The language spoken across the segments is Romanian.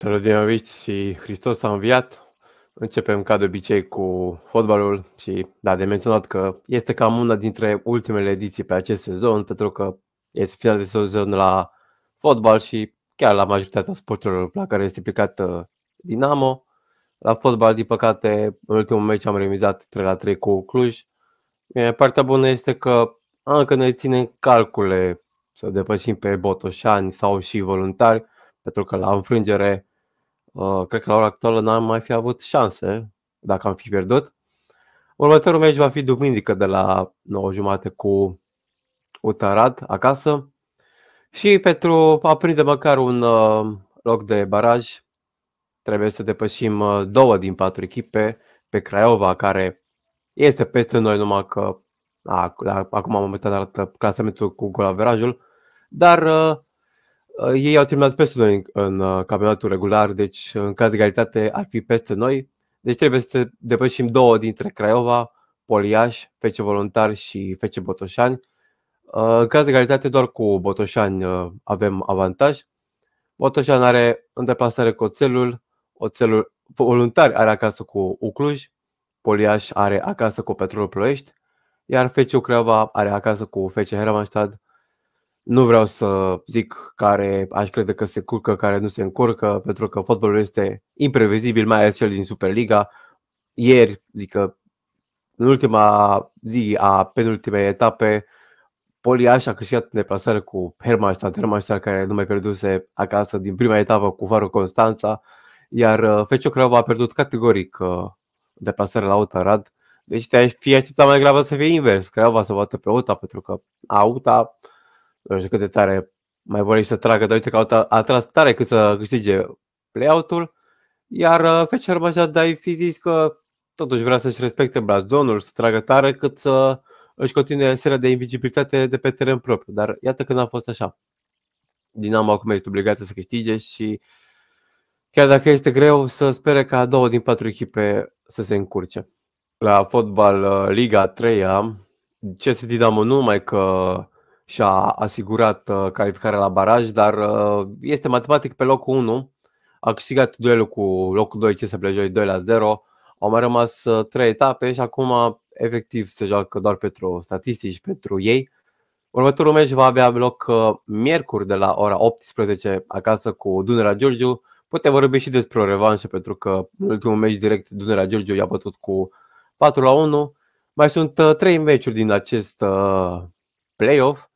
Salut din și Hristos a înviat. Începem ca de obicei cu fotbalul și da, de menționat că este cam una dintre ultimele ediții pe acest sezon pentru că este final de sezon la fotbal și chiar la majoritatea sporturilor la care este implicată uh, Dinamo. La fotbal, din păcate, în ultimul meci am remizat 3 la 3 cu Cluj. Partea bună este că încă ne ținem calcule să depășim pe Botoșani sau și voluntari, pentru că la înfrângere Uh, cred că la ora actuală n-am mai fi avut șanse dacă am fi pierdut. Următorul meci va fi duminică de la 9 jumate cu Utarat acasă. Și pentru a prinde măcar un uh, loc de baraj, trebuie să depășim uh, două din patru echipe pe Craiova, care este peste noi, numai că a, acum am momentan arată clasamentul cu golaverajul, dar uh, Uh, ei au terminat peste noi în, în uh, campionatul regular, deci uh, în caz de egalitate ar fi peste noi. Deci trebuie să depășim două dintre Craiova, Poliaș, Fece Voluntar și Fece Botoșani. În caz de egalitate doar cu Botoșani avem avantaj. Botoșani are în deplasare cu Oțelul, Oțelul voluntar are acasă cu Ucluj, Poliaș are acasă cu Petrolul Ploiești, iar Fece Craiova are acasă cu Fece Hermannstadt, nu vreau să zic care aș crede că se curcă, care nu se încurcă, pentru că fotbalul este imprevizibil, mai ales cel din Superliga. Ieri, zic că în ultima zi a penultimei etape, Poliaș a câștigat deplasare cu Hermannstadt, Hermannstadt care nu mai pierduse acasă din prima etapă cu Varul Constanța, iar uh, Fecio Craiova a pierdut categoric uh, deplasare la Ota Rad. Deci te ai fi așteptat mai grabă să fie invers, Craiova să bată pe Uta, pentru că Auta nu știu cât de tare mai vorește să tragă, dar uite că a, a tras tare cât să câștige play-out-ul. Iar uh, Fetcher Dai fi zis că totuși vrea să-și respecte blazonul, să tragă tare cât să își continue seria de invizibilitate de pe teren propriu. Dar iată că n-a fost așa. Dinamo acum este obligată să câștige și chiar dacă este greu să spere ca două din patru echipe să se încurce. La fotbal uh, Liga 3 CS Dinamo numai că și-a asigurat uh, calificarea la baraj, dar uh, este matematic pe locul 1. A câștigat duelul cu locul 2 ce se plejoi 2 la 0. Au mai rămas 3 uh, etape și acum efectiv se joacă doar pentru statistici, pentru ei. Următorul meci va avea loc miercuri de la ora 18 acasă cu Dunera Giurgiu. Putem vorbi și despre o revanșă pentru că în ultimul meci direct Dunera Giurgiu i-a bătut cu 4 la 1. Mai sunt 3 meciuri din acest playoff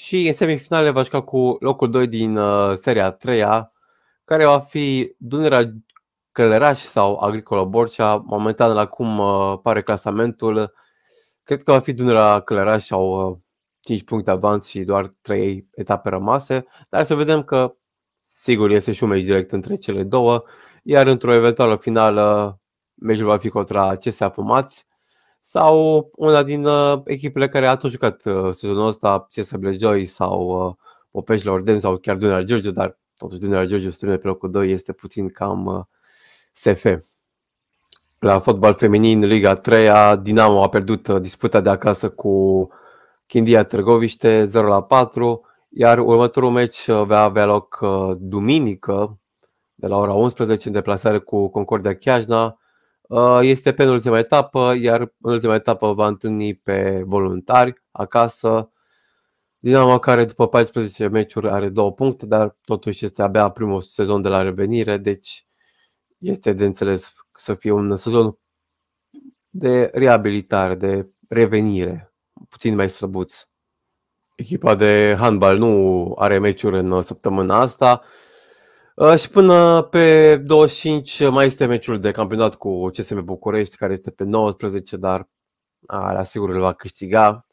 și în semifinale va juca cu locul 2 din uh, seria 3 care va fi Dunărea Călăraș sau Agricola Borcea. Momentan, la cum uh, pare clasamentul, cred că va fi Dunărea Călăraș sau uh, 5 puncte avans și doar 3 etape rămase, dar să vedem că sigur este și un meci direct între cele două, iar într-o eventuală finală meciul va fi contra CSA Fumați, sau una din uh, echipele care a tot jucat uh, sezonul ăsta, CSB Joy sau uh, Popești la Orden sau chiar Dunăra Giurgiu, dar totuși Dunăra Giurgiu se pe locul 2, este puțin cam uh, SF. La fotbal feminin, Liga 3, -a, Dinamo a pierdut uh, disputa de acasă cu Chindia Târgoviște 0 la 4, iar următorul meci uh, va avea loc uh, duminică de la ora 11 în deplasare cu Concordia Chiajna, Uh, este pe ultima etapă, iar în ultima etapă va întâlni pe voluntari acasă. Dinamo care după 14 meciuri are două puncte, dar totuși este abia primul sezon de la revenire, deci este de înțeles să fie un sezon de reabilitare, de revenire, puțin mai slăbuț. Echipa de handbal nu are meciuri în săptămâna asta, Uh, și până pe 25 mai este meciul de campionat cu CSM București, care este pe 19, dar la sigur îl va câștiga.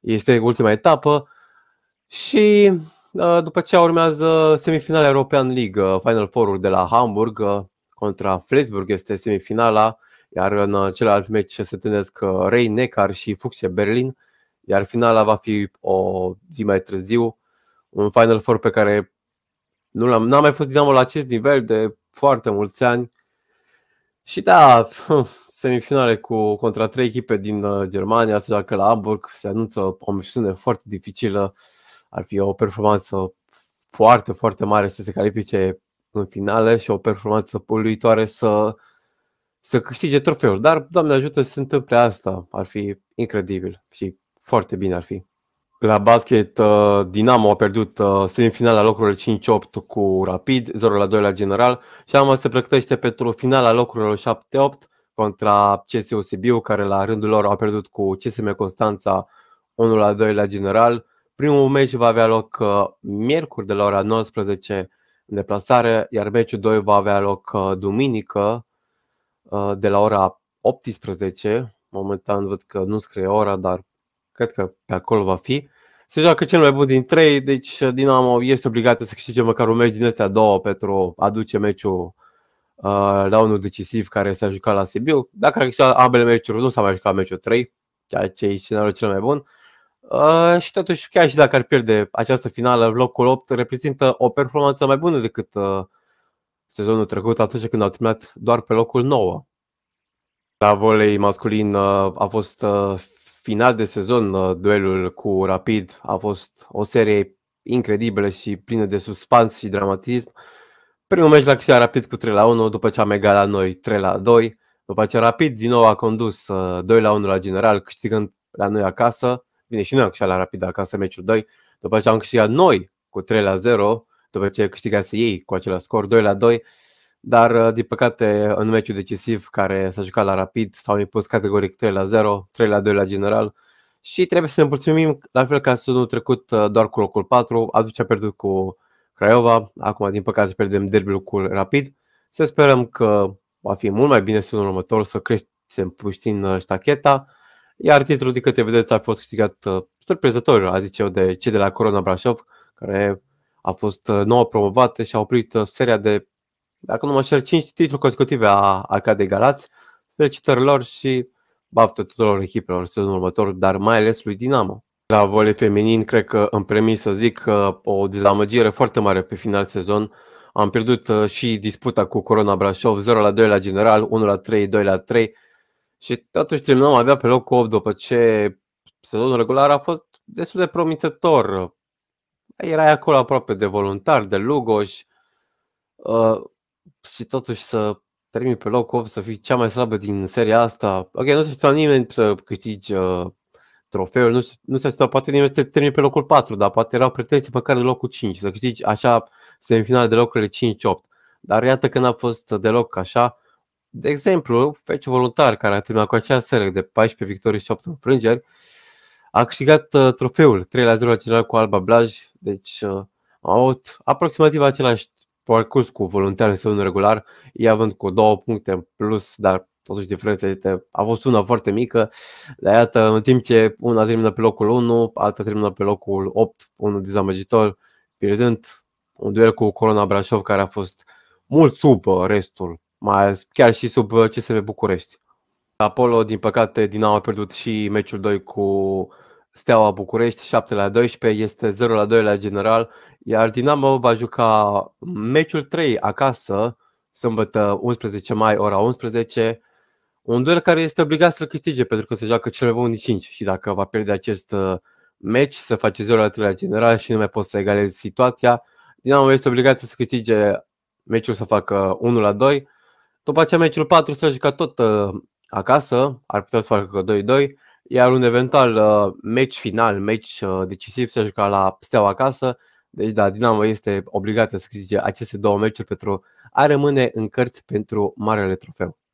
Este ultima etapă. Și uh, după ce urmează semifinala European League, uh, Final Four-ul de la Hamburg contra Flesburg este semifinala, iar în celălalt meci se tânesc Rhein-Neckar și Fuchsia Berlin, iar finala va fi o zi mai târziu, un Final Four pe care nu l-am, n-am mai fost Dinamo la acest nivel de foarte mulți ani. Și da, semifinale cu contra trei echipe din uh, Germania, se joacă la Hamburg, se anunță o misiune foarte dificilă. Ar fi o performanță foarte, foarte mare să se califice în finale și o performanță poluitoare să, să câștige trofeul. Dar, Doamne ajută, să se întâmple asta. Ar fi incredibil și foarte bine ar fi. La basket, uh, Dinamo a pierdut uh, semifinala locurilor 5-8 cu Rapid, 0-2 la general și am se pregătește pentru finala locurilor 7-8 contra CSU Sibiu, care la rândul lor au pierdut cu CSM Constanța 1 la 2 la general. Primul meci va avea loc uh, miercuri de la ora 19 în deplasare, iar meciul 2 va avea loc duminică de la ora 18. Momentan văd că nu scrie ora, dar cred că pe acolo va fi, se joacă cel mai bun din trei, deci uh, Dinamo este obligată să câștige măcar un meci din astea două pentru a duce meciul uh, la unul decisiv care s-a jucat la Sibiu. Dacă ar câștigat ambele meciuri, nu s-a mai jucat meciul 3, ceea ce e scenariul cel mai bun. Uh, și totuși, chiar și dacă ar pierde această finală, locul 8 reprezintă o performanță mai bună decât uh, sezonul trecut, atunci când au terminat doar pe locul 9. La volei masculin uh, a fost uh, final de sezon, uh, duelul cu Rapid a fost o serie incredibilă și plină de suspans și dramatism. Primul meci la câștigat Rapid cu 3 la 1, după ce am egal la noi 3 la 2. După ce Rapid din nou a condus 2 uh, la 1 la general, câștigând la noi acasă. Bine, și noi am câștigat la Rapid acasă meciul 2. După ce am câștigat noi cu 3 la 0, după ce câștigase ei cu același scor 2 la 2 dar uh, din păcate în meciul decisiv care s-a jucat la rapid s-au impus categoric 3 la 0, 3 la 2 la general și trebuie să ne mulțumim, la fel ca sezonul trecut uh, doar cu locul 4, atunci a pierdut cu Craiova, acum din păcate pierdem derbiul cu Rapid. Să sperăm că va fi mult mai bine sezonul următor să creștem puștin uh, ștacheta, iar titlul de câte vedeți a fost câștigat surprinzător, a zice eu, de cei de la Corona Brașov, care a fost nouă promovate și a oprit seria de dacă nu mă șer, 5 titluri consecutive a Arcadei Galați. Felicitări lor și baftă tuturor echipelor în sezonul următor, dar mai ales lui Dinamo. La volei feminin, cred că îmi permis să zic că o dezamăgire foarte mare pe final sezon. Am pierdut uh, și disputa cu Corona Brașov, 0 la 2 la general, 1 la 3, 2 la 3 și totuși terminăm avea pe loc 8 după ce sezonul regular a fost destul de promițător. Erai acolo aproape de voluntar, de Lugoș, uh, și totuși să termini pe loc 8, să fii cea mai slabă din seria asta. Ok, nu se aștepta nimeni să câștigi uh, trofeul, nu, nu se aștepta poate nimeni să termini pe locul 4, dar poate erau pretenții măcar de locul 5, să câștigi așa semifinal de locurile 5-8. Dar iată că n-a fost deloc așa. De exemplu, Fece Voluntar, care a terminat cu acea serie de 14 victorii și 8 înfrângeri, a câștigat uh, trofeul 3 0 la general cu Alba Blaj, deci uh, au avut aproximativ același parcurs cu voluntar în sezonul regular, ea având cu două puncte în plus, dar totuși diferența este, a fost una foarte mică, dar iată, în timp ce una termină pe locul 1, alta termină pe locul 8, unul dezamăgitor, pierzând un duel cu Corona Brașov care a fost mult sub restul, mai ales chiar și sub CSM București. Apollo, din păcate, nou a pierdut și meciul 2 cu Steaua București 7 la 12, este 0 la 2 la general, iar Dinamo va juca meciul 3 acasă, sâmbătă 11 mai, ora 11, un duel care este obligat să-l câștige pentru că se joacă cel mai bun din 5 și dacă va pierde acest uh, meci, se face 0 la 3 la general și nu mai poți să egalezi situația, Dinamo este obligat să câștige meciul să facă 1 la 2, după aceea meciul 4 se jucă tot uh, acasă, ar putea să facă 2-2, iar un eventual uh, meci final, meci uh, decisiv se juca la Steaua acasă, deci da, Dinamo este obligat să scrie aceste două meciuri pentru a rămâne în cărți pentru marele trofeu.